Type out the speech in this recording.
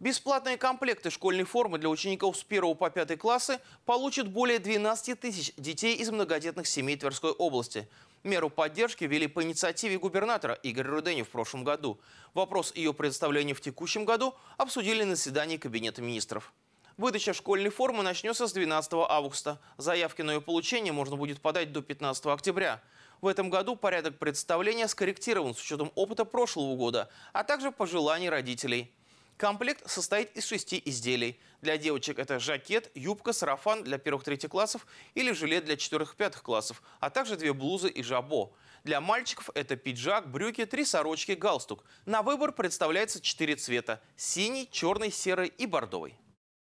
Бесплатные комплекты школьной формы для учеников с 1 по 5 классы получат более 12 тысяч детей из многодетных семей Тверской области. Меру поддержки ввели по инициативе губернатора Игоря Рудени в прошлом году. Вопрос ее предоставления в текущем году обсудили на заседании Кабинета министров. Выдача школьной формы начнется с 12 августа. Заявки на ее получение можно будет подать до 15 октября. В этом году порядок представления скорректирован с учетом опыта прошлого года, а также пожеланий родителей. Комплект состоит из шести изделий. Для девочек это жакет, юбка, сарафан для первых-третьих классов или жилет для четверых-пятых классов, а также две блузы и жабо. Для мальчиков это пиджак, брюки, три сорочки, галстук. На выбор представляется четыре цвета – синий, черный, серый и бордовый.